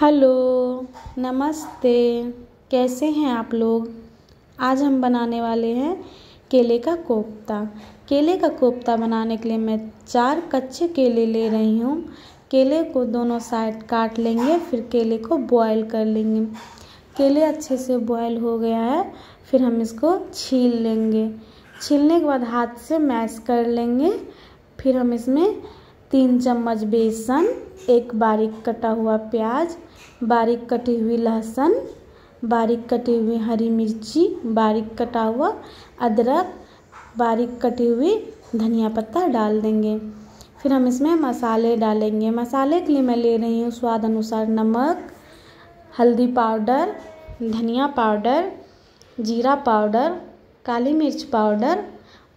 hello नमस्ते कैसे हैं आप लोग आज हम बनाने वाले हैं केले का कोफ्ता केले का कोफ्ता बनाने के लिए मैं चार कच्चे केले ले रही हूँ केले को दोनों साइड काट लेंगे फिर केले को बॉईल कर लेंगे केले अच्छे से बॉईल हो गया है फिर हम इसको छील लेंगे छीलने के बाद हाथ से मैश कर लेंगे फिर हम इसमें तीन चम्मच बेसन एक बारीक कटा हुआ प्याज बारीक कटी हुई लहसुन बारीक कटी हुई हरी मिर्ची बारीक कटा हुआ अदरक बारीक कटी हुई धनिया पत्ता डाल देंगे फिर हम इसमें मसाले डालेंगे मसाले के लिए मैं ले रही हूँ स्वाद अनुसार नमक हल्दी पाउडर धनिया पाउडर जीरा पाउडर काली मिर्च पाउडर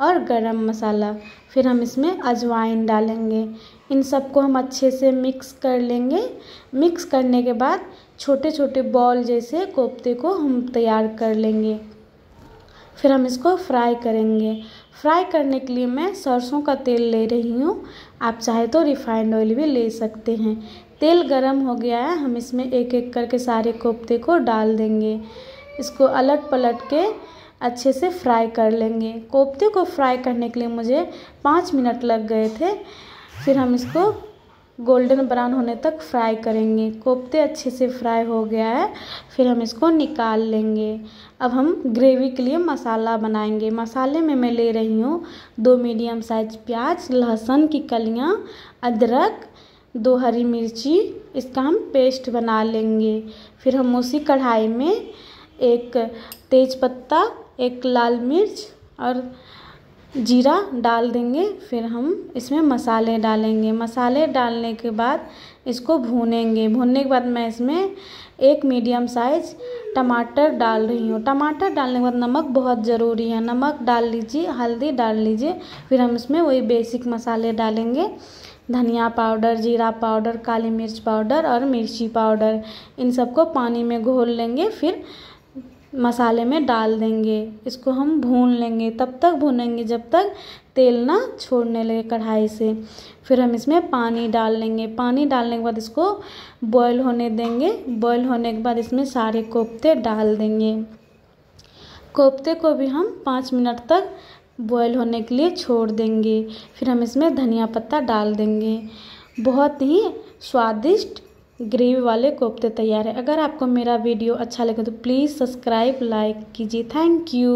और गरम मसाला फिर हम इसमें अजवाइन डालेंगे इन सबको हम अच्छे से मिक्स कर लेंगे मिक्स करने के बाद छोटे छोटे बॉल जैसे कोफ्ते को हम तैयार कर लेंगे फिर हम इसको फ्राई करेंगे फ्राई करने के लिए मैं सरसों का तेल ले रही हूँ आप चाहे तो रिफाइंड ऑयल भी ले सकते हैं तेल गरम हो गया है हम इसमें एक एक करके सारे कोफ्ते को डाल देंगे इसको अलट पलट के अच्छे से फ्राई कर लेंगे कोफ्ते को फ्राई करने के लिए मुझे पाँच मिनट लग गए थे फिर हम इसको गोल्डन ब्राउन होने तक फ्राई करेंगे कोफ्ते अच्छे से फ्राई हो गया है फिर हम इसको निकाल लेंगे अब हम ग्रेवी के लिए मसाला बनाएंगे मसाले में मैं ले रही हूँ दो मीडियम साइज प्याज लहसुन की कलियाँ अदरक दो हरी मिर्ची इसका हम पेस्ट बना लेंगे फिर हम उसी कढ़ाई में एक तेज़पत्ता एक लाल मिर्च और जीरा डाल देंगे फिर हम इसमें मसाले डालेंगे मसाले डालने के बाद इसको भूनेंगे भूनने के बाद मैं इसमें एक मीडियम साइज टमाटर डाल रही हूँ टमाटर डालने के बाद नमक बहुत ज़रूरी है नमक डाल लीजिए हल्दी डाल लीजिए फिर हम इसमें वही बेसिक मसाले डालेंगे धनिया पाउडर जीरा पाउडर काली मिर्च पाउडर और मिर्ची पाउडर इन सबको पानी में घोल लेंगे फिर मसाले में डाल देंगे इसको हम भून लेंगे तब तक भूनेंगे जब तक तेल ना छोड़ने लगे कढ़ाई से फिर हम इसमें पानी डाल लेंगे पानी डालने के बाद इसको बॉयल होने देंगे बॉयल होने के बाद इसमें सारे कोफ्ते डाल देंगे कोफ्ते को भी हम पाँच मिनट तक बॉयल होने के लिए छोड़ देंगे फिर हम इसमें धनिया पत्ता डाल देंगे बहुत ही स्वादिष्ट ग्रेवी वाले कोफ्ते तैयार है अगर आपको मेरा वीडियो अच्छा लगे तो प्लीज़ सब्सक्राइब लाइक कीजिए थैंक यू